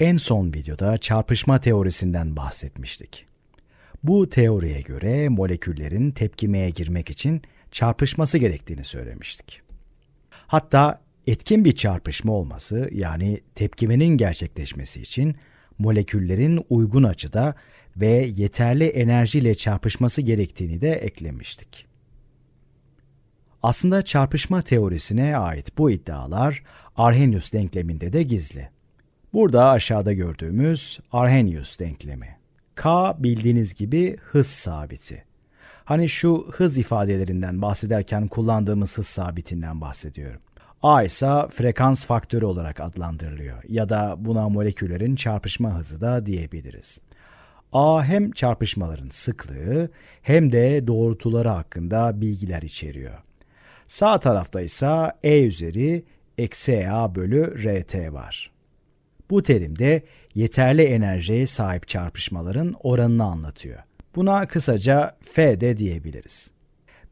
En son videoda çarpışma teorisinden bahsetmiştik. Bu teoriye göre moleküllerin tepkimeye girmek için çarpışması gerektiğini söylemiştik. Hatta etkin bir çarpışma olması yani tepkimenin gerçekleşmesi için moleküllerin uygun açıda ve yeterli enerjiyle çarpışması gerektiğini de eklemiştik. Aslında çarpışma teorisine ait bu iddialar Arrhenius denkleminde de gizli. Burada aşağıda gördüğümüz Arrhenius denklemi. K bildiğiniz gibi hız sabiti. Hani şu hız ifadelerinden bahsederken kullandığımız hız sabitinden bahsediyorum. A ise frekans faktörü olarak adlandırılıyor ya da buna moleküllerin çarpışma hızı da diyebiliriz. A hem çarpışmaların sıklığı hem de doğrultuları hakkında bilgiler içeriyor. Sağ tarafta ise E üzeri eksi A bölü RT var. Bu terim de yeterli enerjiye sahip çarpışmaların oranını anlatıyor. Buna kısaca F de diyebiliriz.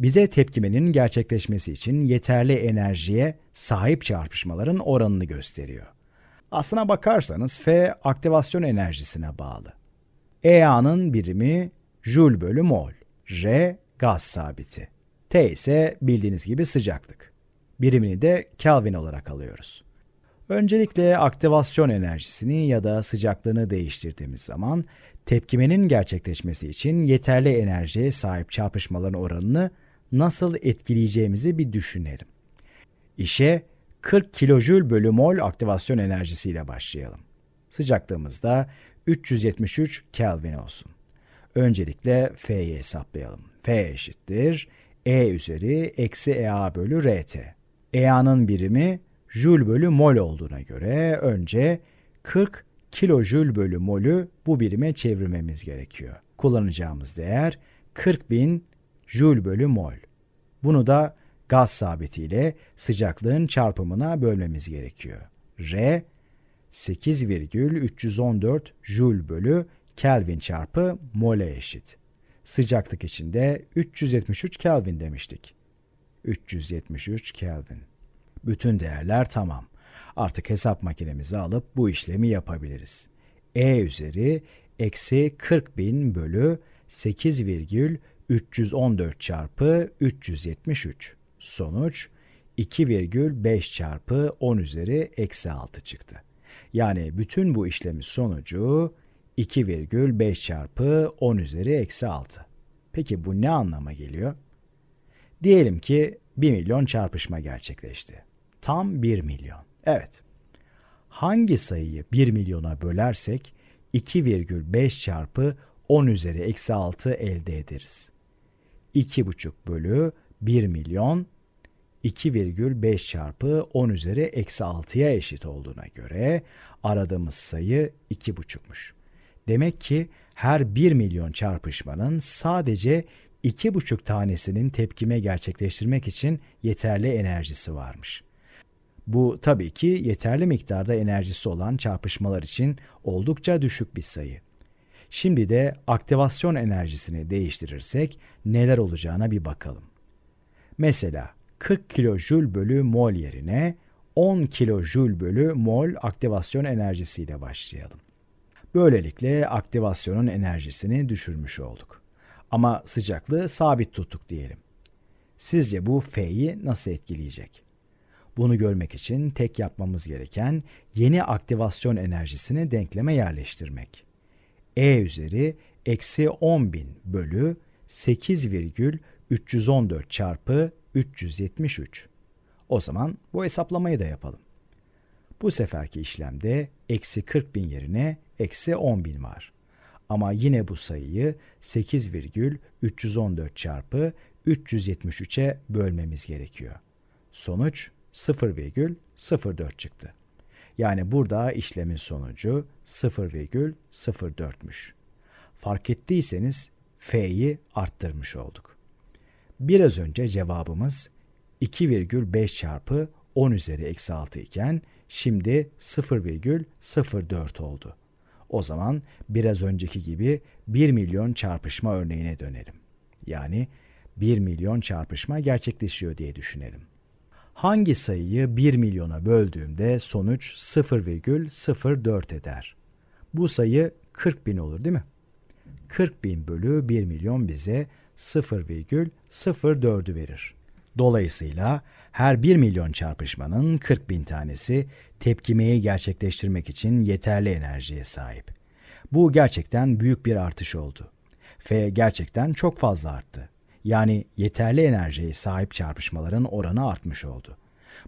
Bize tepkimenin gerçekleşmesi için yeterli enerjiye sahip çarpışmaların oranını gösteriyor. Aslına bakarsanız F aktivasyon enerjisine bağlı. EA'nın birimi Joule bölü mol, R gaz sabiti, T ise bildiğiniz gibi sıcaklık. Birimini de Kelvin olarak alıyoruz. Öncelikle aktivasyon enerjisini ya da sıcaklığını değiştirdiğimiz zaman tepkimenin gerçekleşmesi için yeterli enerjiye sahip çarpışmaların oranını nasıl etkileyeceğimizi bir düşünelim. İşe 40 kilojül bölü mol aktivasyon enerjisiyle başlayalım. Sıcaklığımız da 373 Kelvin olsun. Öncelikle F'yi hesaplayalım. F eşittir E üzeri eksi EA bölü RT. EA'nın birimi jül bölü mol olduğuna göre önce 40 kilojül bölü molü bu birime çevirmemiz gerekiyor. Kullanacağımız değer 40.000 jül bölü mol. Bunu da gaz sabitiyle sıcaklığın çarpımına bölmemiz gerekiyor. R 8,314 jül bölü Kelvin çarpı mole eşit. Sıcaklık içinde 373 Kelvin demiştik. 373 Kelvin. Bütün değerler tamam. Artık hesap makinemizi alıp bu işlemi yapabiliriz. E üzeri eksi 40 bin bölü 8 virgül 314 çarpı 373. Sonuç 2,5 çarpı 10 üzeri eksi 6 çıktı. Yani bütün bu işlemin sonucu 2,5 çarpı 10 üzeri eksi 6. Peki bu ne anlama geliyor? Diyelim ki 1 milyon çarpışma gerçekleşti. Tam 1 milyon. Evet. Hangi sayıyı 1 milyona bölersek 2,5 çarpı 10 üzeri eksi 6 elde ederiz. 2,5 bölü 1 milyon 2,5 çarpı 10 üzeri eksi 6'ya eşit olduğuna göre aradığımız sayı 2,5'muş. Demek ki her 1 milyon çarpışmanın sadece 2,5 tanesinin tepkime gerçekleştirmek için yeterli enerjisi varmış.'' Bu tabii ki yeterli miktarda enerjisi olan çarpışmalar için oldukça düşük bir sayı. Şimdi de aktivasyon enerjisini değiştirirsek neler olacağına bir bakalım. Mesela 40 kilojül bölü mol yerine 10 kilojül bölü mol aktivasyon enerjisiyle başlayalım. Böylelikle aktivasyonun enerjisini düşürmüş olduk. Ama sıcaklığı sabit tuttuk diyelim. Sizce bu F'yi nasıl etkileyecek? Bunu görmek için tek yapmamız gereken yeni aktivasyon enerjisini denkleme yerleştirmek. E üzeri eksi 10.000 bölü 8,314 çarpı 373. O zaman bu hesaplamayı da yapalım. Bu seferki işlemde eksi 40 bin yerine eksi 10 bin var. Ama yine bu sayıyı 8,314 çarpı 373'e bölmemiz gerekiyor. Sonuç 0,04 çıktı. Yani burada işlemin sonucu 0,04'müş. Fark ettiyseniz F'yi arttırmış olduk. Biraz önce cevabımız 2,5 çarpı 10 üzeri eksi 6 iken şimdi 0,04 oldu. O zaman biraz önceki gibi 1 milyon çarpışma örneğine dönelim. Yani 1 milyon çarpışma gerçekleşiyor diye düşünelim hangi sayıyı 1 milyona böldüğümde sonuç 0,04 eder. Bu sayı 40 bin olur değil mi? 40 bin bölü 1 milyon bize 0,04'ü verir. Dolayısıyla her 1 milyon çarpışmanın 40 bin tanesi tepkimeyi gerçekleştirmek için yeterli enerjiye sahip. Bu gerçekten büyük bir artış oldu. F gerçekten çok fazla arttı yani yeterli enerjiye sahip çarpışmaların oranı artmış oldu.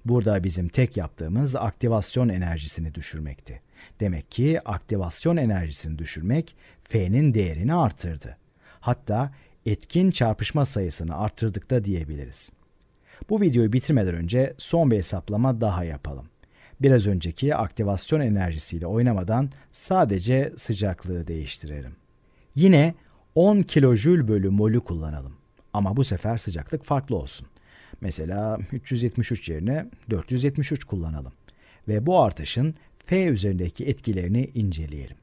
Burada bizim tek yaptığımız aktivasyon enerjisini düşürmekti. Demek ki aktivasyon enerjisini düşürmek F'nin değerini artırdı. Hatta etkin çarpışma sayısını arttırdık da diyebiliriz. Bu videoyu bitirmeden önce son bir hesaplama daha yapalım. Biraz önceki aktivasyon enerjisiyle oynamadan sadece sıcaklığı değiştirelim. Yine 10 kilojül bölü molü kullanalım. Ama bu sefer sıcaklık farklı olsun. Mesela 373 yerine 473 kullanalım. Ve bu artışın F üzerindeki etkilerini inceleyelim.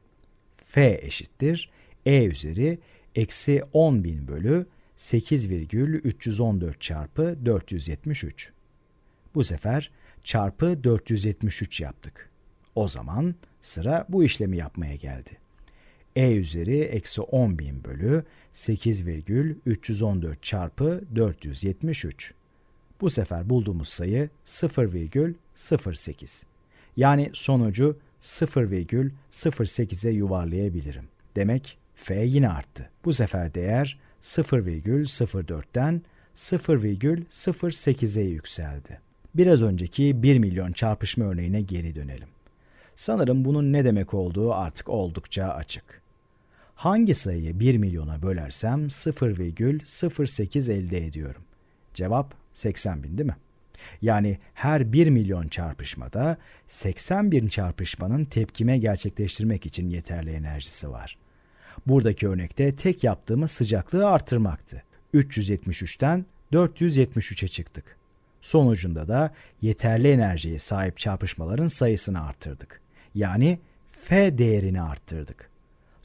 F eşittir E üzeri eksi 10.000 bölü 8,314 çarpı 473. Bu sefer çarpı 473 yaptık. O zaman sıra bu işlemi yapmaya geldi e üzeri eksi 10 bin bölü 8,314 çarpı 473. Bu sefer bulduğumuz sayı 0,08. Yani sonucu 0,08'e yuvarlayabilirim. Demek f yine arttı. Bu sefer değer 0,04'ten 0,08'e yükseldi. Biraz önceki 1 milyon çarpışma örneğine geri dönelim. Sanırım bunun ne demek olduğu artık oldukça açık. Hangi sayıyı 1 milyona bölersem 0,08 elde ediyorum? Cevap 80 bin değil mi? Yani her 1 milyon çarpışmada 80 bin çarpışmanın tepkime gerçekleştirmek için yeterli enerjisi var. Buradaki örnekte tek yaptığımız sıcaklığı artırmaktı. 373'ten 473'e çıktık. Sonucunda da yeterli enerjiye sahip çarpışmaların sayısını arttırdık. Yani F değerini arttırdık.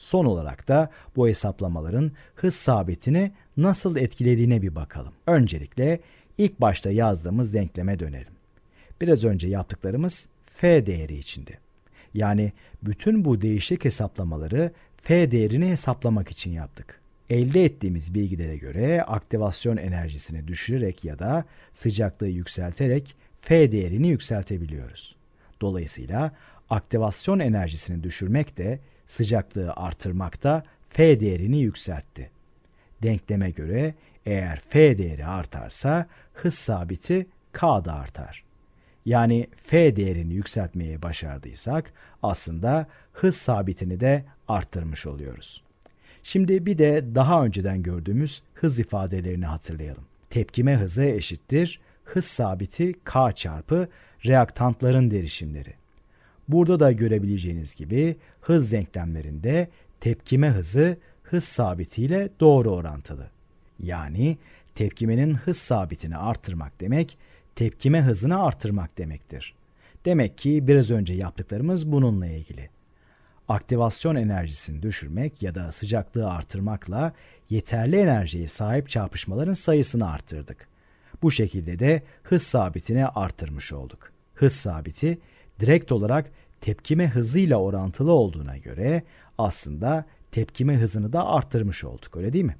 Son olarak da bu hesaplamaların hız sabitini nasıl etkilediğine bir bakalım. Öncelikle ilk başta yazdığımız denkleme dönelim. Biraz önce yaptıklarımız f değeri içindi. Yani bütün bu değişik hesaplamaları f değerini hesaplamak için yaptık. Elde ettiğimiz bilgilere göre aktivasyon enerjisini düşürerek ya da sıcaklığı yükselterek f değerini yükseltebiliyoruz. Dolayısıyla aktivasyon enerjisini düşürmek de sıcaklığı artırmakta F değerini yükseltti. Denkleme göre eğer F değeri artarsa hız sabiti K da artar. Yani F değerini yükseltmeyi başardıysak aslında hız sabitini de arttırmış oluyoruz. Şimdi bir de daha önceden gördüğümüz hız ifadelerini hatırlayalım. Tepkime hızı eşittir hız sabiti K çarpı reaktantların derişimleri. Burada da görebileceğiniz gibi hız denklemlerinde tepkime hızı hız sabitiyle doğru orantılı. Yani tepkimenin hız sabitini artırmak demek, tepkime hızını artırmak demektir. Demek ki biraz önce yaptıklarımız bununla ilgili. Aktivasyon enerjisini düşürmek ya da sıcaklığı artırmakla yeterli enerjiye sahip çarpışmaların sayısını arttırdık Bu şekilde de hız sabitini artırmış olduk. Hız sabiti direkt olarak tepkime hızıyla orantılı olduğuna göre aslında tepkime hızını da arttırmış olduk öyle değil mi?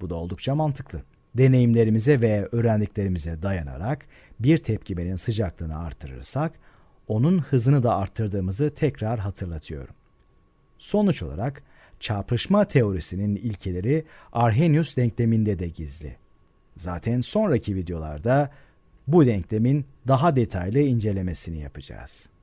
Bu da oldukça mantıklı. Deneyimlerimize ve öğrendiklerimize dayanarak bir tepkimenin sıcaklığını artırırsak onun hızını da arttırdığımızı tekrar hatırlatıyorum. Sonuç olarak çarpışma teorisinin ilkeleri Arrhenius denkleminde de gizli. Zaten sonraki videolarda bu denklemin daha detaylı incelemesini yapacağız.